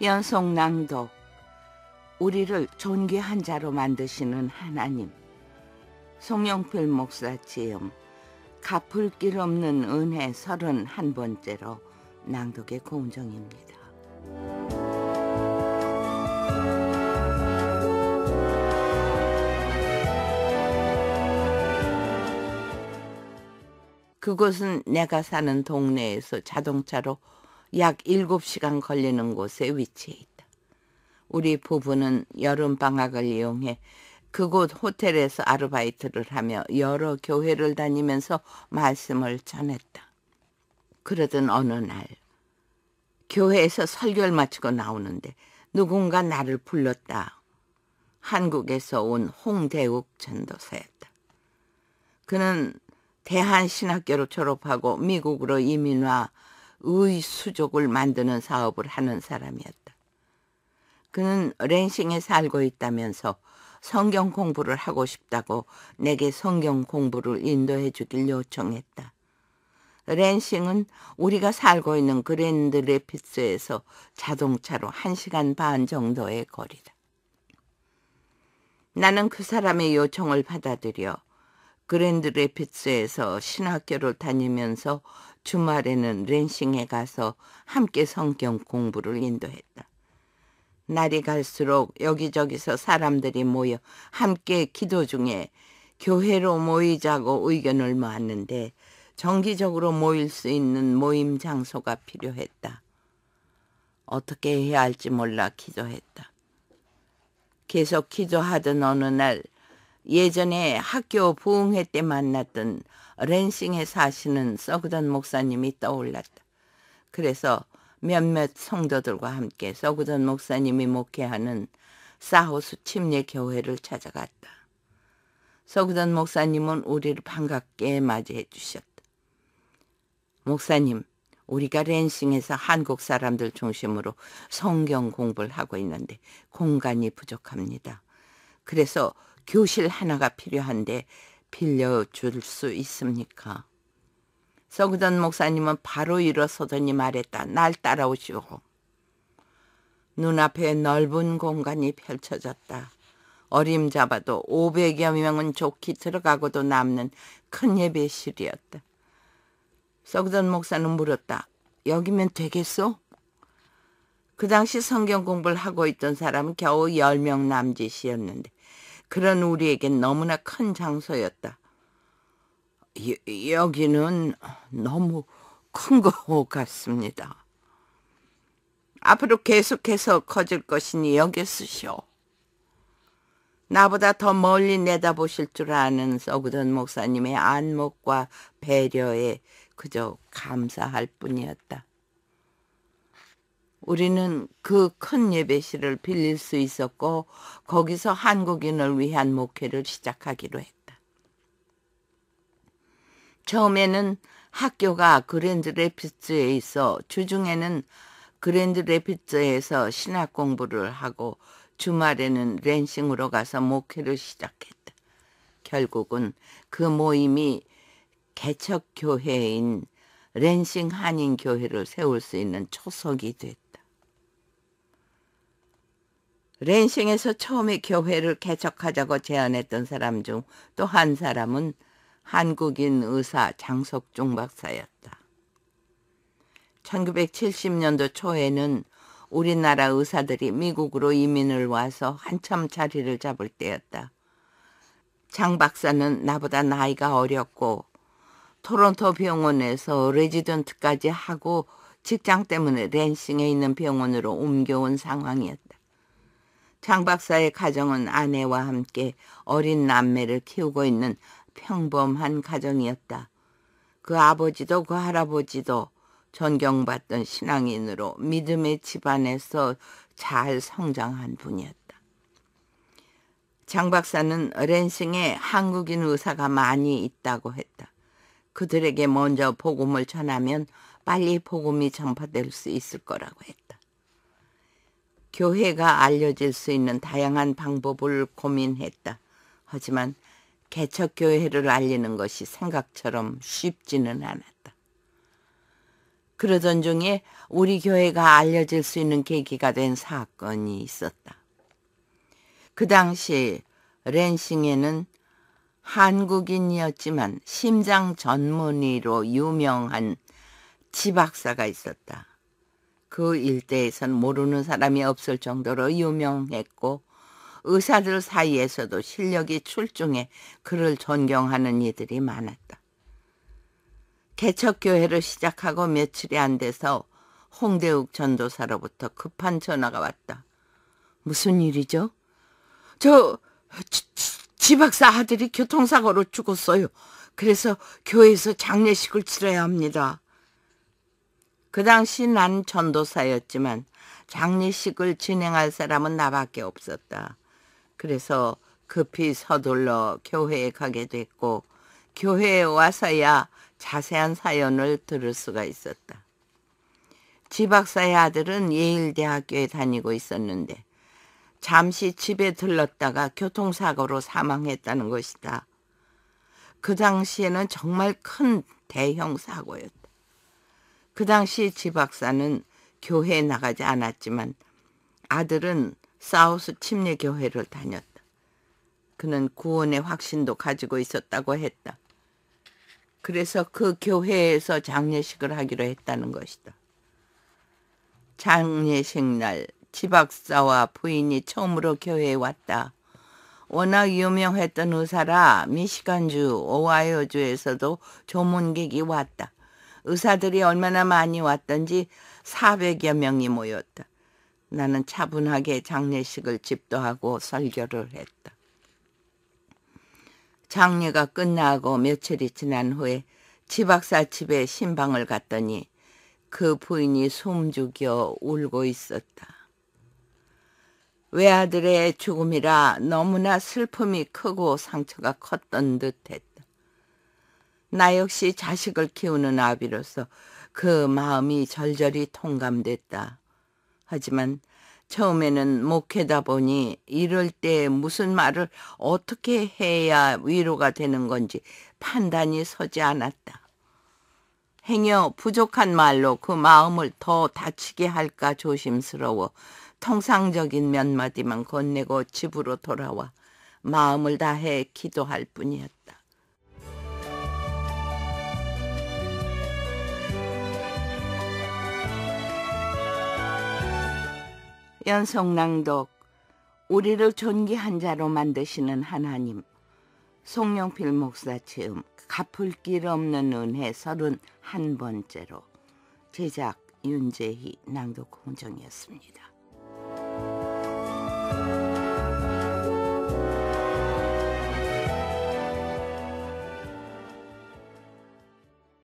연속 낭독 우리를 존귀한 자로 만드시는 하나님 송영필 목사 지음 갚을 길 없는 은혜 31번째로 낭독의 공정입니다. 그곳은 내가 사는 동네에서 자동차로 약 7시간 걸리는 곳에 위치해 있다. 우리 부부는 여름방학을 이용해 그곳 호텔에서 아르바이트를 하며 여러 교회를 다니면서 말씀을 전했다. 그러던 어느 날 교회에서 설교를 마치고 나오는데 누군가 나를 불렀다. 한국에서 온 홍대욱 전도사였다. 그는 대한신학교로 졸업하고 미국으로 이민와 의수족을 만드는 사업을 하는 사람이었다. 그는 랭싱에 살고 있다면서 성경 공부를 하고 싶다고 내게 성경 공부를 인도해 주길 요청했다. 랜싱은 우리가 살고 있는 그랜드 레피스에서 자동차로 1시간 반 정도의 거리다. 나는 그 사람의 요청을 받아들여 그랜드 레피츠에서 신학교를 다니면서 주말에는 랜싱에 가서 함께 성경 공부를 인도했다. 날이 갈수록 여기저기서 사람들이 모여 함께 기도 중에 교회로 모이자고 의견을 모았는데 정기적으로 모일 수 있는 모임 장소가 필요했다. 어떻게 해야 할지 몰라 기도했다. 계속 기도하던 어느 날 예전에 학교 부흥회 때 만났던 랜싱에 사시는 서그던 목사님이 떠올랐다. 그래서 몇몇 성도들과 함께 서그던 목사님이 목회하는 사호수 침례 교회를 찾아갔다. 서그던 목사님은 우리를 반갑게 맞이해 주셨다. 목사님, 우리가 랜싱에서 한국 사람들 중심으로 성경 공부를 하고 있는데 공간이 부족합니다. 그래서 교실 하나가 필요한데 빌려줄 수 있습니까? 서구전 목사님은 바로 일어서더니 말했다. 날 따라오시오. 눈앞에 넓은 공간이 펼쳐졌다. 어림잡아도 500여 명은 좋게 들어가고도 남는 큰 예배실이었다. 서구전 목사는 물었다. 여기면 되겠소? 그 당시 성경 공부를 하고 있던 사람은 겨우 10명 남짓이었는데 그런 우리에겐 너무나 큰 장소였다. 여, 여 기는 너무 큰 것 같습니다. 앞으로 계속해서 커질 것이니 여기쓰시오. 나보다 더 멀리 내다보실 줄 아는 서구던 목사님의 안목과 배려에 그저 감사할 뿐이었다. 우리는 그 큰 예배실을 빌릴 수 있었고 거기서 한국인을 위한 목회를 시작하기로 했다. 처음에는 학교가 그랜드 래피츠에 있어 주중에는 그랜드 래피츠에서 신학 공부를 하고 주말에는 랜싱으로 가서 목회를 시작했다. 결국은 그 모임이 개척교회인 랜싱 한인교회를 세울 수 있는 초석이 됐다. 랜싱에서 처음에 교회를 개척하자고 제안했던 사람 중 또 한 사람은 한국인 의사 장석종 박사였다. 1970년도 초에는 우리나라 의사들이 미국으로 이민을 와서 한참 자리를 잡을 때였다. 장 박사는 나보다 나이가 어렸고 토론토 병원에서 레지던트까지 하고 직장 때문에 랜싱에 있는 병원으로 옮겨온 상황이었다. 장 박사의 가정은 아내와 함께 어린 남매를 키우고 있는 평범한 가정이었다. 그 아버지도 그 할아버지도 존경받던 신앙인으로 믿음의 집안에서 잘 성장한 분이었다. 장 박사는 랜싱에 한국인 의사가 많이 있다고 했다. 그들에게 먼저 복음을 전하면 빨리 복음이 전파될 수 있을 거라고 했다. 교회가 알려질 수 있는 다양한 방법을 고민했다. 하지만 개척교회를 알리는 것이 생각처럼 쉽지는 않았다. 그러던 중에 우리 교회가 알려질 수 있는 계기가 된 사건이 있었다. 그 당시 랜싱에는 한국인이었지만 심장 전문의로 유명한 지 박사가 있었다. 그 일대에선 모르는 사람이 없을 정도로 유명했고 의사들 사이에서도 실력이 출중해 그를 존경하는 이들이 많았다. 개척교회를 시작하고 며칠이 안 돼서 홍대욱 전도사로부터 급한 전화가 왔다. 무슨 일이죠? 저, 지, 지지 박사 아들이 교통사고로 죽었어요. 그래서 교회에서 장례식을 치러야 합니다. 그 당시 난 전도사였지만 장례식을 진행할 사람은 나밖에 없었다. 그래서 급히 서둘러 교회에 가게 됐고 교회에 와서야 자세한 사연을 들을 수가 있었다. 지박사의 아들은 예일대학교에 다니고 있었는데 잠시 집에 들렀다가 교통사고로 사망했다는 것이다. 그 당시에는 정말 큰 대형 사고였다. 그 당시 지 박사는 교회에 나가지 않았지만 아들은 사우스 침례 교회를 다녔다. 그는 구원의 확신도 가지고 있었다고 했다. 그래서 그 교회에서 장례식을 하기로 했다는 것이다. 장례식 날 지박사와 부인이 처음으로 교회에 왔다. 워낙 유명했던 의사라 미시간주, 오하이오주에서도 조문객이 왔다. 의사들이 얼마나 많이 왔던지 400여 명이 모였다. 나는 차분하게 장례식을 집도하고 설교를 했다. 장례가 끝나고 며칠이 지난 후에 지박사 집에 신방을 갔더니 그 부인이 숨죽여 울고 있었다. 외아들의 죽음이라 너무나 슬픔이 크고 상처가 컸던 듯했다. 나 역시 자식을 키우는 아비로서 그 마음이 절절히 통감됐다. 하지만 처음에는 못해다 보니 이럴 때 무슨 말을 어떻게 해야 위로가 되는 건지 판단이 서지 않았다. 행여 부족한 말로 그 마음을 더 다치게 할까 조심스러워 통상적인 몇 마디만 건네고 집으로 돌아와 마음을 다해 기도할 뿐이었다. 연속낭독 우리를 존귀한 자로 만드시는 하나님 송영필 목사 체험 갚을 길 없는 은혜 서른 한번째로 제작 윤재희 낭독 공정이었습니다.